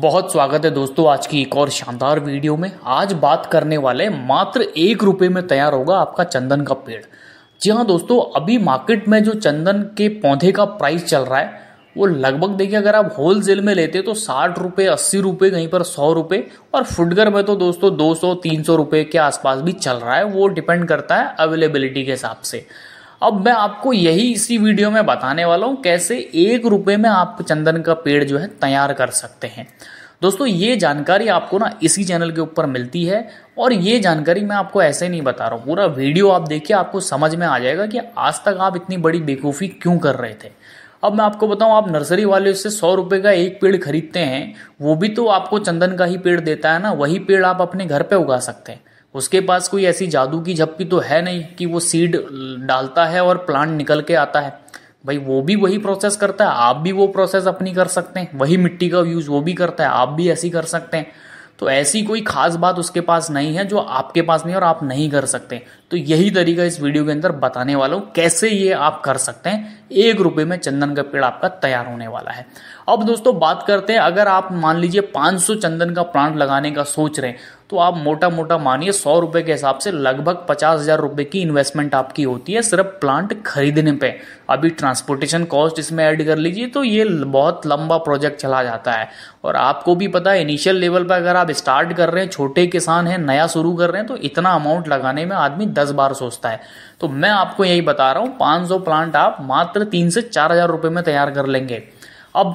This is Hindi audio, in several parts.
बहुत स्वागत है दोस्तों आज की एक और शानदार वीडियो में आज बात करने वाले मात्र एक रुपये में तैयार होगा आपका चंदन का पेड़ जी हाँ दोस्तों अभी मार्केट में जो चंदन के पौधे का प्राइस चल रहा है वो लगभग देखिए अगर आप होल सेल में लेते तो साठ रुपये अस्सी रुपये कहीं पर सौ रुपये और फुटगर में तो दोस्तों दो सौ तीन सौ रुपये के आसपास भी चल रहा है वो डिपेंड करता है अवेलेबिलिटी के हिसाब से अब मैं आपको यही इसी वीडियो में बताने वाला हूँ कैसे एक रुपये में आप चंदन का पेड़ जो है तैयार कर सकते हैं दोस्तों ये जानकारी आपको ना इसी चैनल के ऊपर मिलती है और ये जानकारी मैं आपको ऐसे नहीं बता रहा हूँ पूरा वीडियो आप देखिए आपको समझ में आ जाएगा कि आज तक आप इतनी बड़ी बेकूफ़ी क्यों कर रहे थे अब मैं आपको बताऊं आप नर्सरी वाले से सौ रुपये का एक पेड़ खरीदते हैं वो भी तो आपको चंदन का ही पेड़ देता है ना वही पेड़ आप अपने घर पे उगा सकते हैं उसके पास कोई ऐसी जादू की झप्पी तो है नहीं कि वो सीड डालता है और प्लांट निकल के आता है भाई वो भी वही प्रोसेस करता है आप भी वो प्रोसेस अपनी कर सकते हैं वही मिट्टी का यूज़ वो भी करता है आप भी ऐसी कर सकते हैं तो ऐसी कोई खास बात उसके पास नहीं है जो आपके पास नहीं और आप नहीं कर सकते तो यही तरीका इस वीडियो के अंदर बताने वाला हूं कैसे ये आप कर सकते हैं एक रुपये में चंदन का पेड़ आपका तैयार होने वाला है अब दोस्तों बात करते हैं अगर आप मान लीजिए 500 चंदन का प्लांट लगाने का सोच रहे हैं तो आप मोटा मोटा मानिए सौ रुपये के हिसाब से लगभग पचास हज़ार रुपये की इन्वेस्टमेंट आपकी होती है सिर्फ प्लांट खरीदने पे अभी ट्रांसपोर्टेशन कॉस्ट इसमें ऐड कर लीजिए तो ये बहुत लंबा प्रोजेक्ट चला जाता है और आपको भी पता है इनिशियल लेवल पर अगर आप स्टार्ट कर रहे हैं छोटे किसान हैं नया शुरू कर रहे हैं तो इतना अमाउंट लगाने में आदमी दस बार सोचता है तो मैं आपको यही बता रहा हूँ पाँच प्लांट आप मात्र तीन से चार हज़ार रुपये में तैयार कर लेंगे अब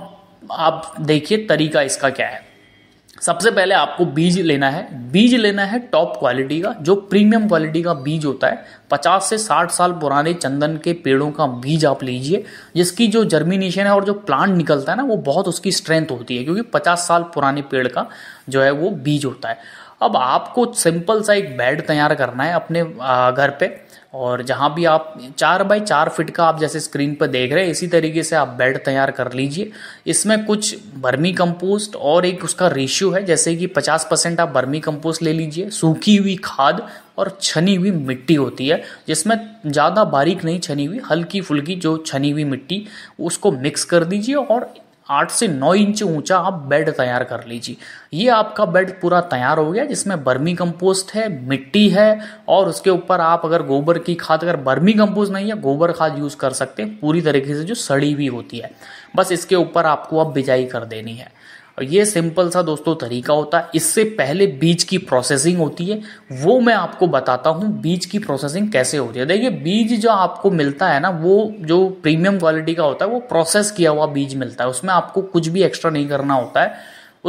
आप देखिए तरीका इसका क्या है सबसे पहले आपको बीज लेना है बीज लेना है टॉप क्वालिटी का जो प्रीमियम क्वालिटी का बीज होता है 50 से 60 साल पुराने चंदन के पेड़ों का बीज आप लीजिए जिसकी जो जर्मिनेशन है और जो प्लांट निकलता है ना वो बहुत उसकी स्ट्रेंथ होती है क्योंकि 50 साल पुराने पेड़ का जो है वो बीज होता है अब आपको सिंपल सा एक बेड तैयार करना है अपने घर पे और जहाँ भी आप चार बाई चार फिट का आप जैसे स्क्रीन पर देख रहे हैं इसी तरीके से आप बेड तैयार कर लीजिए इसमें कुछ बर्मी कंपोस्ट और एक उसका रेशियो है जैसे कि 50 परसेंट आप बर्मी कंपोस्ट ले लीजिए सूखी हुई खाद और छनी हुई मिट्टी होती है जिसमें ज़्यादा बारीक नहीं छनी हुई हल्की फुल्की जो छनी हुई मिट्टी उसको मिक्स कर दीजिए और आठ से नौ इंच ऊंचा आप बेड तैयार कर लीजिए ये आपका बेड पूरा तैयार हो गया जिसमें बर्मी कंपोस्ट है मिट्टी है और उसके ऊपर आप अगर गोबर की खाद अगर बर्मी कंपोस्ट नहीं है गोबर खाद यूज़ कर सकते हैं पूरी तरीके से जो सड़ी हुई होती है बस इसके ऊपर आपको अब बिजाई कर देनी है और ये सिंपल सा दोस्तों तरीका होता है इससे पहले बीज की प्रोसेसिंग होती है वो मैं आपको बताता हूँ बीज की प्रोसेसिंग कैसे होती है देखिए बीज जो आपको मिलता है ना वो जो प्रीमियम क्वालिटी का होता है वो प्रोसेस किया हुआ बीज मिलता है उसमें आपको कुछ भी एक्स्ट्रा नहीं करना होता है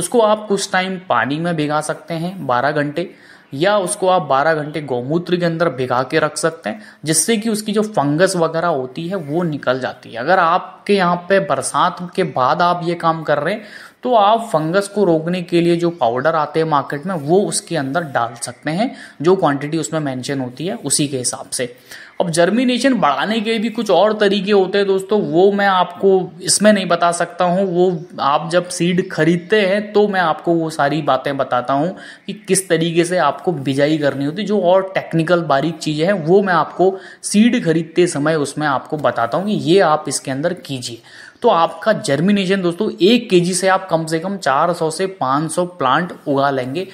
उसको आप कुछ टाइम पानी में भिगा सकते हैं बारह घंटे या उसको आप 12 घंटे गौमूत्र के अंदर भिगा के रख सकते हैं जिससे कि उसकी जो फंगस वगैरह होती है वो निकल जाती है अगर आपके यहाँ पे बरसात के बाद आप ये काम कर रहे हैं तो आप फंगस को रोकने के लिए जो पाउडर आते हैं मार्केट में वो उसके अंदर डाल सकते हैं जो क्वांटिटी उसमें मेंशन होती है उसी के हिसाब से अब जर्मिनेशन बढ़ाने के भी कुछ और तरीके होते हैं दोस्तों वो मैं आपको इसमें नहीं बता सकता हूँ वो आप जब सीड खरीदते हैं तो मैं आपको वो सारी बातें बताता हूँ कि किस तरीके से आपको बिजाई करनी होती है जो और टेक्निकल बारीक चीज़ें हैं वो मैं आपको सीड खरीदते समय उसमें आपको बताता हूँ कि ये आप इसके अंदर कीजिए तो आपका जर्मिनेशन दोस्तों एक के से आप कम से कम 400 से 500 प्लांट उगा लेंगे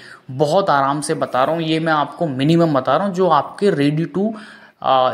बहुत आराम से बता रहा हूँ ये मैं आपको मिनिमम बता रहा हूँ जो आपके रेडी टू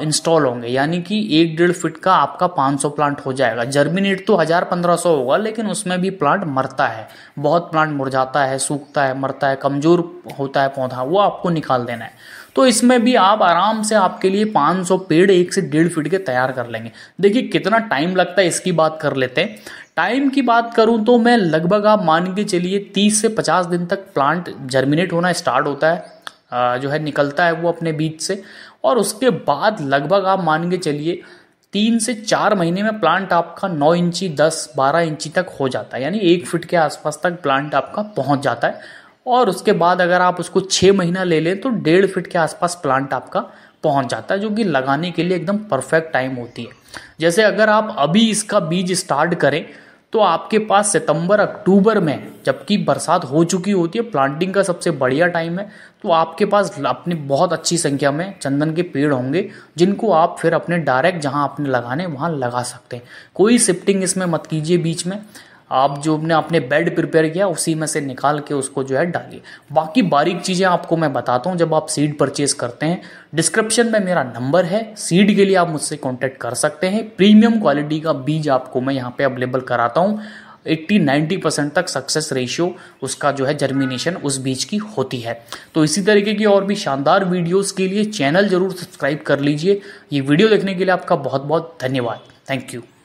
इंस्टॉल होंगे यानी कि एक डेढ़ फिट का आपका 500 प्लांट हो जाएगा जर्मिनेट तो हज़ार पंद्रह सौ होगा लेकिन उसमें भी प्लांट मरता है बहुत प्लांट मुरझाता है सूखता है मरता है कमज़ोर होता है पौधा वो आपको निकाल देना है तो इसमें भी आप आराम से आपके लिए 500 पेड़ एक से डेढ़ फीट के तैयार कर लेंगे देखिए कितना टाइम लगता है इसकी बात कर लेते हैं टाइम की बात करूं तो मैं लगभग आप मान के चलिए 30 से 50 दिन तक प्लांट जर्मिनेट होना स्टार्ट होता है जो है निकलता है वो अपने बीच से और उसके बाद लगभग आप मान के चलिए तीन से चार महीने में प्लांट आपका नौ इंची दस बारह इंची तक हो जाता है यानी एक फिट के आसपास तक प्लांट आपका पहुंच जाता है और उसके बाद अगर आप उसको छः महीना ले लें तो डेढ़ फिट के आसपास प्लांट आपका पहुंच जाता है जो कि लगाने के लिए एकदम परफेक्ट टाइम होती है जैसे अगर आप अभी इसका बीज स्टार्ट करें तो आपके पास सितंबर अक्टूबर में जबकि बरसात हो चुकी होती है प्लांटिंग का सबसे बढ़िया टाइम है तो आपके पास अपने बहुत अच्छी संख्या में चंदन के पेड़ होंगे जिनको आप फिर अपने डायरेक्ट जहां आपने लगाने वहां लगा सकते हैं कोई शिफ्टिंग इसमें मत कीजिए बीच में आप जो ने अपने बेड प्रिपेयर किया उसी में से निकाल के उसको जो है डालिए बाकी बारीक चीज़ें आपको मैं बताता हूँ जब आप सीड परचेज करते हैं डिस्क्रिप्शन में मेरा नंबर है सीड के लिए आप मुझसे कांटेक्ट कर सकते हैं प्रीमियम क्वालिटी का बीज आपको मैं यहाँ पे अवेलेबल कराता हूँ 80-90 परसेंट तक सक्सेस रेशियो उसका जो है जर्मिनेशन उस बीज की होती है तो इसी तरीके की और भी शानदार वीडियोस के लिए चैनल जरूर सब्सक्राइब कर लीजिए ये वीडियो देखने के लिए आपका बहुत बहुत धन्यवाद थैंक यू